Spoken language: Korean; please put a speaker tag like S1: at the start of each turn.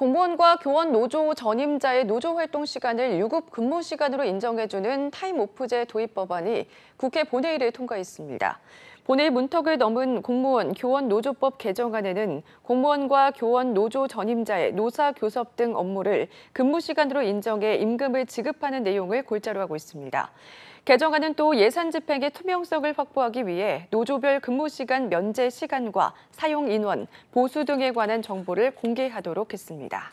S1: 공무원과 교원 노조 전임자의 노조 활동 시간을 유급 근무 시간으로 인정해주는 타임오프제 도입 법안이 국회 본회의를 통과했습니다. 본회의 문턱을 넘은 공무원 교원 노조법 개정안에는 공무원과 교원 노조 전임자의 노사 교섭 등 업무를 근무 시간으로 인정해 임금을 지급하는 내용을 골자로 하고 있습니다. 개정안은 또 예산 집행의 투명성을 확보하기 위해 노조별 근무 시간 면제 시간과 사용 인원, 보수 등에 관한 정보를 공개하도록 했습니다.